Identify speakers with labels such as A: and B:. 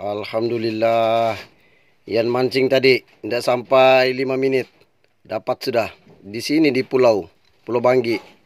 A: Alhamdulillah. Yang mancing tadi tidak sampai 5 minit. Dapat sudah. Di sini di pulau. Pulau Banggi.